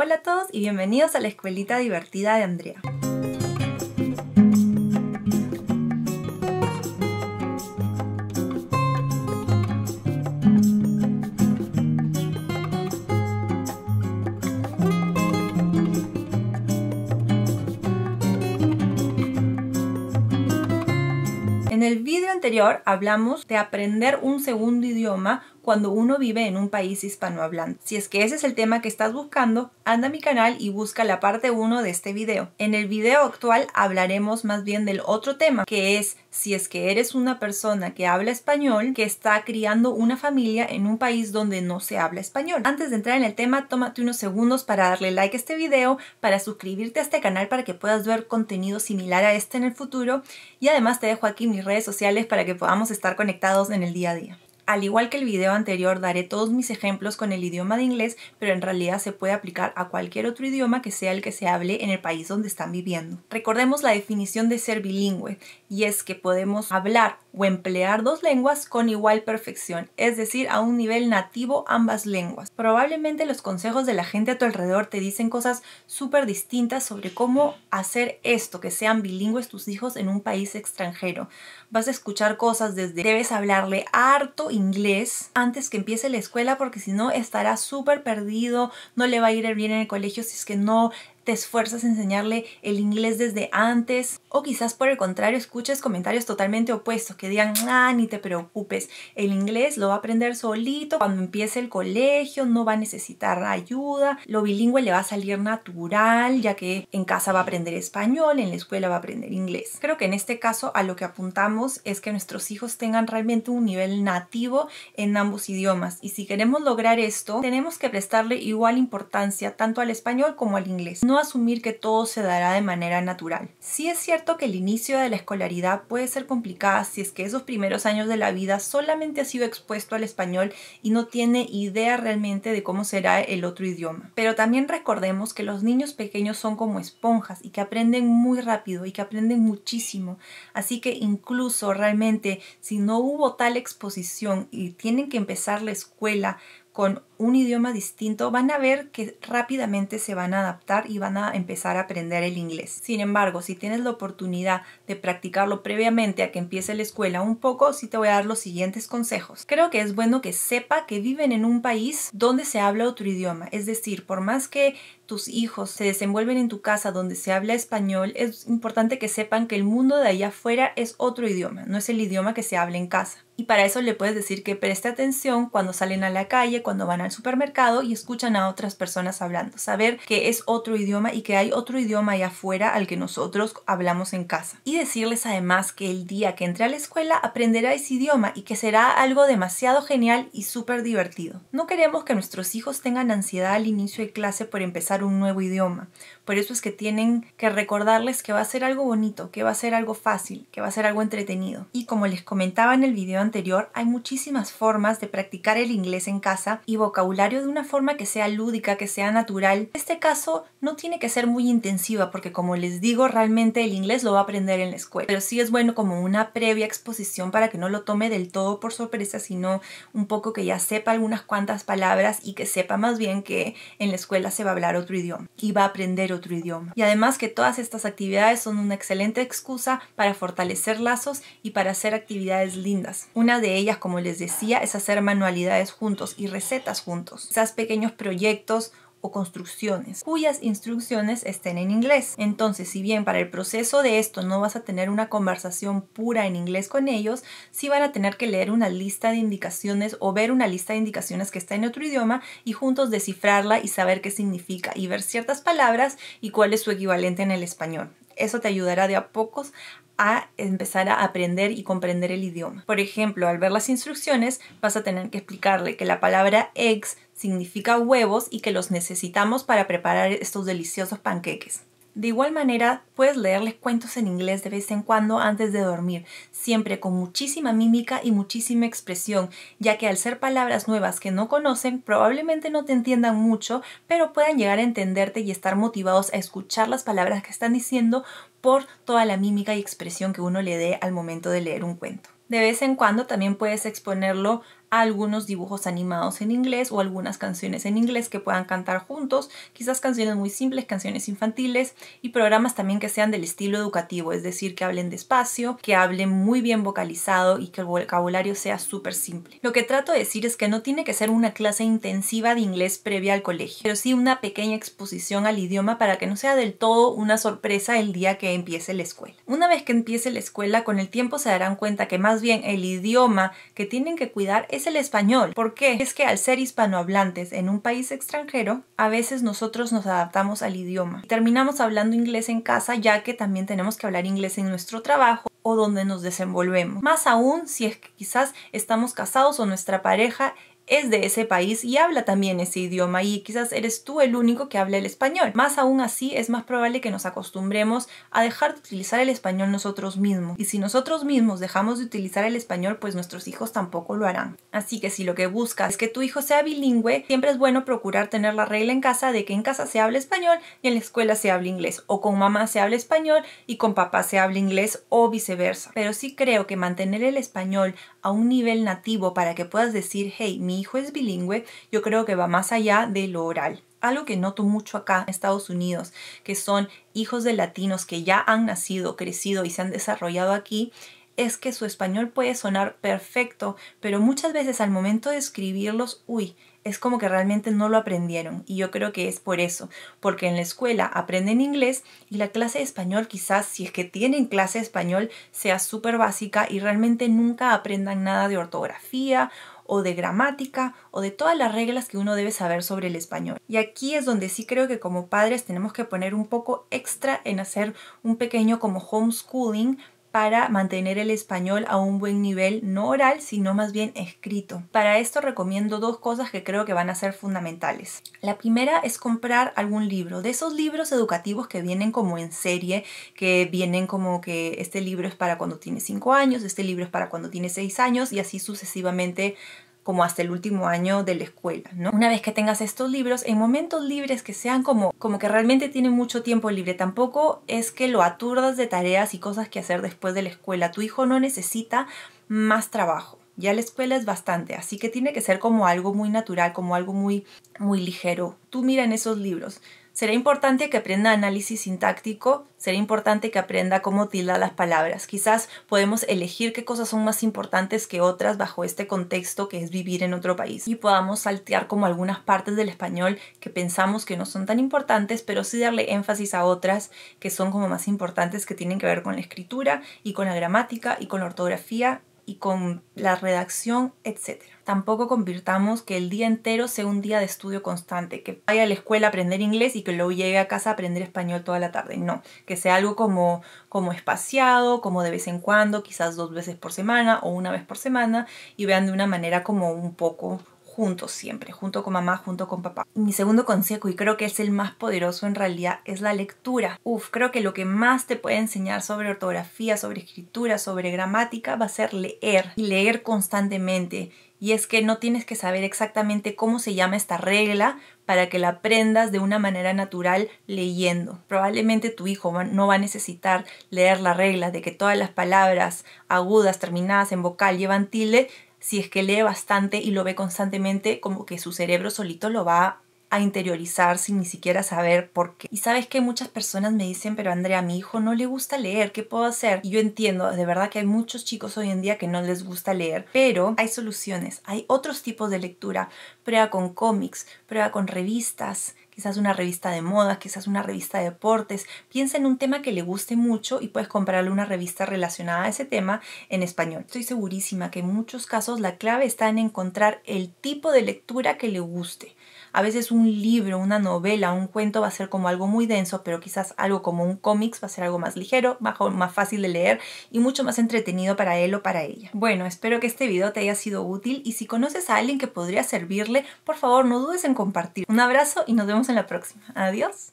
Hola a todos y bienvenidos a la escuelita divertida de Andrea. En el vídeo anterior hablamos de aprender un segundo idioma cuando uno vive en un país hispanohablante. Si es que ese es el tema que estás buscando, anda a mi canal y busca la parte 1 de este video. En el video actual hablaremos más bien del otro tema, que es si es que eres una persona que habla español, que está criando una familia en un país donde no se habla español. Antes de entrar en el tema, tómate unos segundos para darle like a este video, para suscribirte a este canal para que puedas ver contenido similar a este en el futuro y además te dejo aquí mis redes sociales para que podamos estar conectados en el día a día al igual que el video anterior, daré todos mis ejemplos con el idioma de inglés, pero en realidad se puede aplicar a cualquier otro idioma que sea el que se hable en el país donde están viviendo. Recordemos la definición de ser bilingüe, y es que podemos hablar o emplear dos lenguas con igual perfección, es decir, a un nivel nativo ambas lenguas. Probablemente los consejos de la gente a tu alrededor te dicen cosas súper distintas sobre cómo hacer esto, que sean bilingües tus hijos en un país extranjero. Vas a escuchar cosas desde debes hablarle harto inglés antes que empiece la escuela porque si no estará súper perdido, no le va a ir bien en el colegio si es que no te esfuerzas enseñarle el inglés desde antes, o quizás por el contrario escuches comentarios totalmente opuestos que digan, ah, ni te preocupes, el inglés lo va a aprender solito cuando empiece el colegio, no va a necesitar ayuda, lo bilingüe le va a salir natural, ya que en casa va a aprender español, en la escuela va a aprender inglés. Creo que en este caso a lo que apuntamos es que nuestros hijos tengan realmente un nivel nativo en ambos idiomas y si queremos lograr esto, tenemos que prestarle igual importancia tanto al español como al inglés. No asumir que todo se dará de manera natural. Sí es cierto que el inicio de la escolaridad puede ser complicada si es que esos primeros años de la vida solamente ha sido expuesto al español y no tiene idea realmente de cómo será el otro idioma. Pero también recordemos que los niños pequeños son como esponjas y que aprenden muy rápido y que aprenden muchísimo. Así que incluso realmente si no hubo tal exposición y tienen que empezar la escuela con un idioma distinto, van a ver que rápidamente se van a adaptar y van a empezar a aprender el inglés. Sin embargo, si tienes la oportunidad de practicarlo previamente a que empiece la escuela un poco, sí te voy a dar los siguientes consejos. Creo que es bueno que sepa que viven en un país donde se habla otro idioma, es decir, por más que tus hijos se desenvuelven en tu casa donde se habla español, es importante que sepan que el mundo de allá afuera es otro idioma, no es el idioma que se habla en casa. Y para eso le puedes decir que preste atención cuando salen a la calle, cuando van a supermercado y escuchan a otras personas hablando. Saber que es otro idioma y que hay otro idioma allá afuera al que nosotros hablamos en casa. Y decirles además que el día que entre a la escuela aprenderá ese idioma y que será algo demasiado genial y súper divertido. No queremos que nuestros hijos tengan ansiedad al inicio de clase por empezar un nuevo idioma. Por eso es que tienen que recordarles que va a ser algo bonito, que va a ser algo fácil, que va a ser algo entretenido. Y como les comentaba en el video anterior, hay muchísimas formas de practicar el inglés en casa y vocabulario de una forma que sea lúdica, que sea natural. Este caso no tiene que ser muy intensiva porque como les digo, realmente el inglés lo va a aprender en la escuela. Pero sí es bueno como una previa exposición para que no lo tome del todo por sorpresa, sino un poco que ya sepa algunas cuantas palabras y que sepa más bien que en la escuela se va a hablar otro idioma y va a aprender otro idioma. Y además que todas estas actividades son una excelente excusa para fortalecer lazos y para hacer actividades lindas. Una de ellas, como les decía, es hacer manualidades juntos y recetas juntos, quizás pequeños proyectos o construcciones cuyas instrucciones estén en inglés. Entonces, si bien para el proceso de esto no vas a tener una conversación pura en inglés con ellos, sí van a tener que leer una lista de indicaciones o ver una lista de indicaciones que está en otro idioma y juntos descifrarla y saber qué significa y ver ciertas palabras y cuál es su equivalente en el español. Eso te ayudará de a pocos a empezar a aprender y comprender el idioma. Por ejemplo, al ver las instrucciones vas a tener que explicarle que la palabra eggs significa huevos y que los necesitamos para preparar estos deliciosos panqueques. De igual manera, puedes leerles cuentos en inglés de vez en cuando antes de dormir, siempre con muchísima mímica y muchísima expresión, ya que al ser palabras nuevas que no conocen, probablemente no te entiendan mucho, pero puedan llegar a entenderte y estar motivados a escuchar las palabras que están diciendo por toda la mímica y expresión que uno le dé al momento de leer un cuento. De vez en cuando también puedes exponerlo algunos dibujos animados en inglés o algunas canciones en inglés que puedan cantar juntos, quizás canciones muy simples, canciones infantiles y programas también que sean del estilo educativo, es decir, que hablen despacio, que hablen muy bien vocalizado y que el vocabulario sea súper simple. Lo que trato de decir es que no tiene que ser una clase intensiva de inglés previa al colegio, pero sí una pequeña exposición al idioma para que no sea del todo una sorpresa el día que empiece la escuela. Una vez que empiece la escuela, con el tiempo se darán cuenta que más bien el idioma que tienen que cuidar es el español. ¿Por qué? Es que al ser hispanohablantes en un país extranjero, a veces nosotros nos adaptamos al idioma. Terminamos hablando inglés en casa ya que también tenemos que hablar inglés en nuestro trabajo o donde nos desenvolvemos. Más aún si es que quizás estamos casados o nuestra pareja es de ese país y habla también ese idioma y quizás eres tú el único que habla el español. Más aún así, es más probable que nos acostumbremos a dejar de utilizar el español nosotros mismos. Y si nosotros mismos dejamos de utilizar el español, pues nuestros hijos tampoco lo harán. Así que si lo que buscas es que tu hijo sea bilingüe, siempre es bueno procurar tener la regla en casa de que en casa se hable español y en la escuela se hable inglés, o con mamá se hable español y con papá se hable inglés o viceversa. Pero sí creo que mantener el español a un nivel nativo para que puedas decir, hey, mi hijo es bilingüe, yo creo que va más allá de lo oral. Algo que noto mucho acá en Estados Unidos, que son hijos de latinos que ya han nacido, crecido y se han desarrollado aquí, es que su español puede sonar perfecto, pero muchas veces al momento de escribirlos, uy, es como que realmente no lo aprendieron. Y yo creo que es por eso, porque en la escuela aprenden inglés y la clase de español quizás, si es que tienen clase de español, sea súper básica y realmente nunca aprendan nada de ortografía o de gramática o de todas las reglas que uno debe saber sobre el español. Y aquí es donde sí creo que como padres tenemos que poner un poco extra en hacer un pequeño como homeschooling para mantener el español a un buen nivel, no oral, sino más bien escrito. Para esto recomiendo dos cosas que creo que van a ser fundamentales. La primera es comprar algún libro, de esos libros educativos que vienen como en serie, que vienen como que este libro es para cuando tiene 5 años, este libro es para cuando tiene 6 años y así sucesivamente como hasta el último año de la escuela, ¿no? Una vez que tengas estos libros, en momentos libres que sean como, como que realmente tienen mucho tiempo libre, tampoco es que lo aturdas de tareas y cosas que hacer después de la escuela. Tu hijo no necesita más trabajo. Ya la escuela es bastante, así que tiene que ser como algo muy natural, como algo muy, muy ligero. Tú mira en esos libros será importante que aprenda análisis sintáctico, será importante que aprenda cómo tildar las palabras. Quizás podemos elegir qué cosas son más importantes que otras bajo este contexto que es vivir en otro país y podamos saltear como algunas partes del español que pensamos que no son tan importantes, pero sí darle énfasis a otras que son como más importantes que tienen que ver con la escritura y con la gramática y con la ortografía y con la redacción, etcétera tampoco convirtamos que el día entero sea un día de estudio constante, que vaya a la escuela a aprender inglés y que luego llegue a casa a aprender español toda la tarde. No, que sea algo como, como espaciado, como de vez en cuando, quizás dos veces por semana o una vez por semana, y vean de una manera como un poco juntos siempre, junto con mamá, junto con papá. Mi segundo consejo, y creo que es el más poderoso en realidad, es la lectura. Uf, creo que lo que más te puede enseñar sobre ortografía, sobre escritura, sobre gramática, va a ser leer. Y leer constantemente y es que no tienes que saber exactamente cómo se llama esta regla para que la aprendas de una manera natural leyendo. Probablemente tu hijo no va a necesitar leer la regla de que todas las palabras agudas terminadas en vocal llevan tilde si es que lee bastante y lo ve constantemente como que su cerebro solito lo va a interiorizar sin ni siquiera saber por qué. Y sabes que muchas personas me dicen, pero Andrea, a mi hijo no le gusta leer, ¿qué puedo hacer? Y yo entiendo, de verdad que hay muchos chicos hoy en día que no les gusta leer, pero hay soluciones, hay otros tipos de lectura. Prueba con cómics, prueba con revistas, quizás una revista de moda, quizás una revista de deportes. Piensa en un tema que le guste mucho y puedes comprarle una revista relacionada a ese tema en español. Estoy segurísima que en muchos casos la clave está en encontrar el tipo de lectura que le guste. A veces un libro, una novela, un cuento va a ser como algo muy denso, pero quizás algo como un cómics va a ser algo más ligero, más fácil de leer y mucho más entretenido para él o para ella. Bueno, espero que este video te haya sido útil y si conoces a alguien que podría servirle, por favor no dudes en compartir. Un abrazo y nos vemos en la próxima. Adiós.